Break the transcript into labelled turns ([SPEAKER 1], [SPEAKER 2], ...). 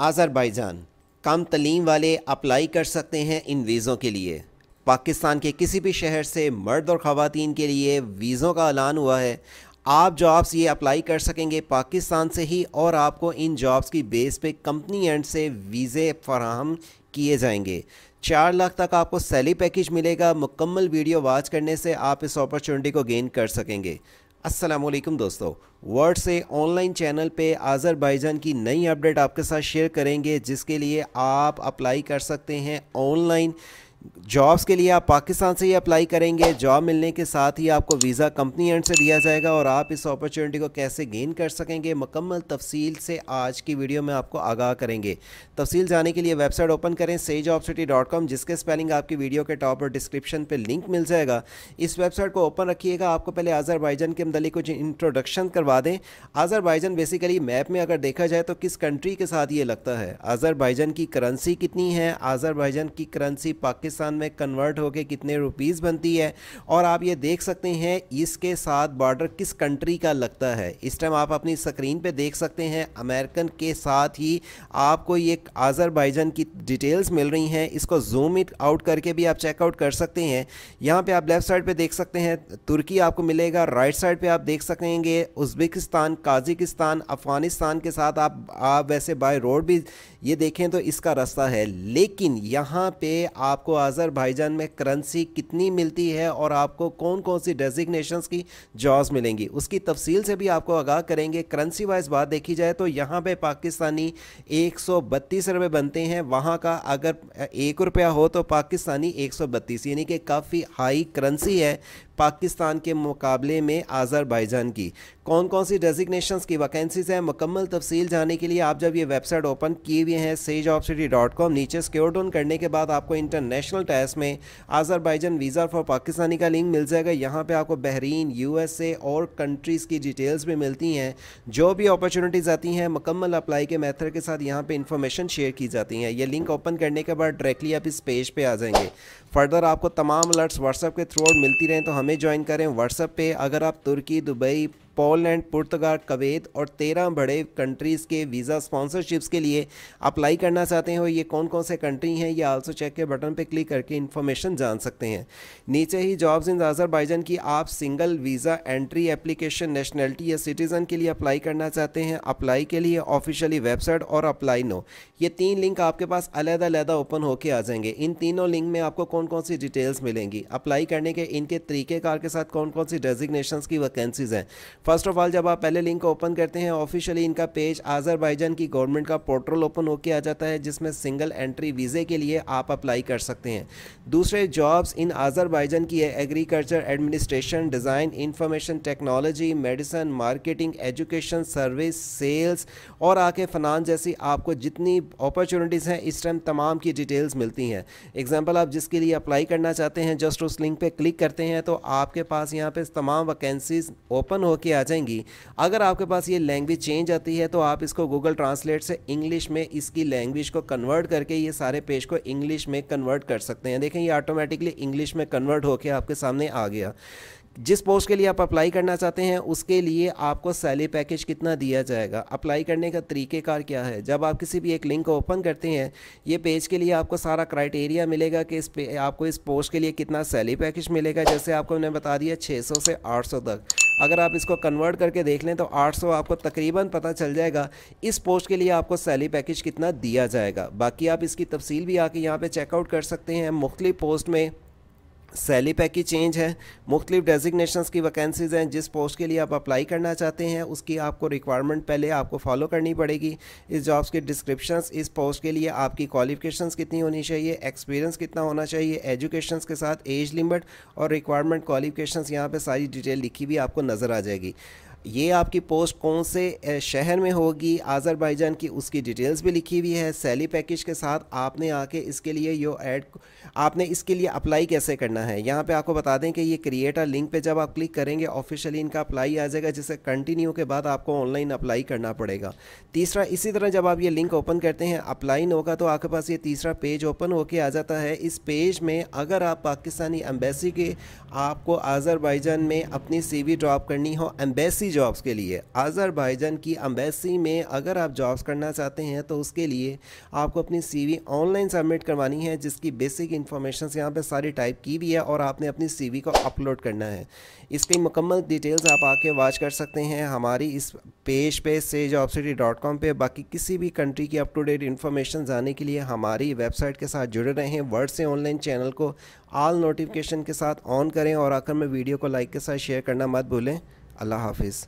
[SPEAKER 1] Azerbaijan कम तलीम वाले apply कर सकते हैं इन वीज़ों के लिए पाकिस्तान के किसी भी शहर से मर्द और ख़वान के लिए वीज़ों का ऐलान हुआ है आप जॉब्स ये अप्लाई कर सकेंगे पाकिस्तान से ही और आपको इन जॉब्स की बेस पे कंपनी एंड से वीज़े फराहम किए जाएंगे चार लाख तक आपको सैली पैकेज मिलेगा मुकम्मल वीडियो वाच करने से आप इस अपॉर्चुनिटी को गेन कर सकेंगे असलम दोस्तों वर्ड से ऑनलाइन चैनल पे आज़रबाईजान की नई अपडेट आपके साथ शेयर करेंगे जिसके लिए आप अप्लाई कर सकते हैं ऑनलाइन जॉब्स के लिए आप पाकिस्तान से ही अप्लाई करेंगे जॉब मिलने के साथ ही आपको वीज़ा कंपनी एंड से दिया जाएगा और आप इस अपॉर्चुनिटी को कैसे गेन कर सकेंगे मकम्मल तफसील से आज की वीडियो में आपको आगाह करेंगे तफसील जाने के लिए वेबसाइट ओपन करें सही जॉब सिटी डॉट कॉम जिसके स्पेलिंग आपकी वीडियो के टॉप और डिस्क्रिप्शन पर लिंक मिल जाएगा इस वेबसाइट को ओपन रखिएगा आपको पहले आज़रबाईजान के मदली कुछ इंट्रोडक्शन करवा दें आज़रबाईजान बेसिकली मैप में अगर देखा जाए तो किस कंट्री के साथ ये लगता है आज़रबाईजान की करंसी कितनी है आज़रबाईजान की करंसी पाकिस्तान पाकिस्तान में कन्वर्ट होकर कितने रुपीज़ बनती है और आप ये देख सकते हैं इसके साथ बॉर्डर किस कंट्री का लगता है इस टाइम आप अपनी स्क्रीन पे देख सकते हैं अमेरिकन के साथ ही आपको ये आज़रबाइजन की डिटेल्स मिल रही हैं इसको जूम इट आउट करके भी आप चेकआउट कर सकते हैं यहाँ पर आप लेफ़्ट साइड पर देख सकते हैं तुर्की आपको मिलेगा राइट साइड पर आप देख सकेंगे उज़्बेकिस्तान काजिकिस्तान अफ़गानिस्तान के साथ आप आप वैसे बाय रोड भी ये देखें तो इसका रास्ता है लेकिन यहाँ पे आपको आज़रबाईजान में करंसी कितनी मिलती है और आपको कौन कौन सी डेजिग्नेशंस की जॉब्स मिलेंगी उसकी तफसील से भी आपको आगाह करेंगे करंसी वाइज बात देखी जाए तो यहाँ पे पाकिस्तानी एक रुपए बनते हैं वहाँ का अगर एक रुपया हो तो पाकिस्तानी एक यानी कि काफ़ी हाई करंसी है पाकिस्तान के मुकाबले में आज़रबाईजान की कौन कौन सी डेजिग्नेशंस की वैकेंसीज हैं मुकम्मल तफसील जाने के लिए आप जब ये वेबसाइट ओपन किए हुए हैं से नीचे स्क्योर डाउन करने के बाद आपको इंटरनेशनल इंटरनेशनल टायर्स में आज़रबाइजन वीज़ा फॉर पाकिस्तानी का लिंक मिल जाएगा यहाँ पे आपको बहरीन यूएसए और कंट्रीज़ की डिटेल्स भी मिलती हैं जो भी अपॉर्चुनिटीज़ आती हैं मुकम्मल अप्लाई के मैथड के साथ यहाँ पे इन्फॉर्मेशन शेयर की जाती हैं ये लिंक ओपन करने के बाद डायरेक्टली आप इस पेज पे आ जाएंगे फर्दर आपको तमाम अलर्ट्स व्हाट्सअप के थ्रू मिलती रहें तो हमें ज्वाइन करें व्हाट्सअप पर अगर आप तुर्की दुबई पोलैंड पुर्तगाल कवेत और तेरह बड़े कंट्रीज़ के वीज़ा स्पॉन्सरशिप्स के लिए अप्लाई करना चाहते हो ये कौन कौन से कंट्री हैं ये आल्सो चेक के बटन पर क्लिक करके इन्फॉर्मेशन जान सकते हैं नीचे ही जॉब्स इन आज़रबाइजान की आप single visa entry application nationality या सिटीज़न के लिए अप्लाई करना चाहते हैं अप्लाई के लिए ऑफिशियली वेबसाइट और अप्लाई नो ये तीन लिंक आपके पास अलहदा अलग ओपन होकर आ जाएंगे इन तीनों लिंक में आपको कौन कौन सी डिटेल्स मिलेंगी अप्लाई करने के इनके तरीक़ेकार के साथ कौन कौन सी डेजिग्नेशन की वैकेंसीज़ हैं फर्स्ट ऑफ ऑल जब आप पहले लिंक को ओपन करते हैं ऑफिशियली इनका पेज आजरबाईजान की गवर्नमेंट का पोर्टल ओपन होकर आ जाता है जिसमें सिंगल एंट्री वीज़े के लिए आप अप्लाई कर सकते हैं दूसरे जॉब्स इन आजरबाईजान की है agriculture administration design information technology medicine marketing education service sales और आके फनान जैसी आपको जितनी अपॉर्चुनिटीज़ हैं इस टाइम तमाम की डिटेल्स मिलती हैं एग्जाम्पल आप जिसके लिए अप्लाई करना चाहते हैं जस्ट उस लिंक पर क्लिक करते हैं तो आपके पास यहाँ पर तमाम वैकेंसीज ओपन होकर आ जाएंगी अगर आपके पास ये लैंग्वेज चेंज आती है तो आप इसको गूगल ट्रांसलेट से इंग्लिश में इसकी लैंग्वेज को कन्वर्ट करके ये सारे पेज को इंग्लिश में कन्वर्ट कर सकते हैं देखें ये ऑटोमेटिकली इंग्लिश में कन्वर्ट होकर आपके सामने आ गया जिस पोस्ट के लिए आप अप्लाई करना चाहते हैं उसके लिए आपको सैलरी पैकेज कितना दिया जाएगा अप्लाई करने का तरीक़ेकार क्या है जब आप किसी भी एक लिंक को ओपन करते हैं ये पेज के लिए आपको सारा क्राइटेरिया मिलेगा कि इस पे आपको इस पोस्ट के लिए कितना सैलरी पैकेज मिलेगा जैसे आपको मैंने बता दिया 600 से 800 तक अगर आप इसको कन्वर्ट करके देख लें तो 800 आपको तकरीबन पता चल जाएगा इस पोस्ट के लिए आपको सैली पैकेज कितना दिया जाएगा बाकी आप इसकी तफसील भी आके यहाँ पर चेकआउट कर सकते हैं मुख्तलि पोस्ट में सैली पैक की चेंज है मुख्तलिफ डेजिग्नेशंस की वैकेंसीज़ हैं जिस पोस्ट के लिए आप अप्लाई करना चाहते हैं उसकी आपको रिक्वायरमेंट पहले आपको फॉलो करनी पड़ेगी इस जॉब्स के डिस्क्रिप्शंस इस पोस्ट के लिए आपकी क्वालिफिकेशंस कितनी होनी चाहिए एक्सपीरियंस कितना होना चाहिए एजुकेशन के साथ एज लिमिट और रिक्वायरमेंट क्वालिफिकेशन यहाँ पर सारी डिटेल लिखी भी आपको नज़र आ जाएगी ये आपकी पोस्ट कौन से शहर में होगी आज़रबाईजान की उसकी डिटेल्स भी लिखी हुई है सैली पैकेज के साथ आपने आके इसके लिए यो ऐड आपने इसके लिए अप्लाई कैसे करना है यहाँ पे आपको बता दें कि ये क्रिएटर लिंक पे जब आप क्लिक करेंगे ऑफिशियली इनका अप्लाई आ जाएगा जिसे कंटिन्यू के बाद आपको ऑनलाइन अप्लाई करना पड़ेगा तीसरा इसी तरह जब आप ये लिंक ओपन करते हैं अप्लाई होगा तो आपके पास ये तीसरा पेज ओपन होके आ जाता है इस पेज में अगर आप पाकिस्तानी एम्बेसी के आपको आज़रबाईजान में अपनी सी ड्रॉप करनी हो एम्बेसी जॉब्स के लिए आज़रबाईजान की अम्बेसी में अगर आप जॉब्स करना चाहते हैं तो उसके लिए आपको अपनी सीवी ऑनलाइन सबमिट करवानी है जिसकी बेसिक इन्फॉर्मेशन यहाँ पर सारी टाइप की भी है और आपने अपनी सीवी को अपलोड करना है इसकी मुकम्मल डिटेल्स आप आके वॉच कर सकते हैं हमारी इस पेज पे से जॉब सिटी डॉट कॉम पर बाकी किसी भी कंट्री की अप टू डेट इन्फॉर्मेशन जानने के लिए हमारी वेबसाइट के साथ जुड़े रहें वर्ड से ऑनलाइन चैनल को आल नोटिफिकेशन के साथ ऑन करें और आकर में वीडियो को लाइक के साथ शेयर करना मत भूलें अल्लाह हाफिज़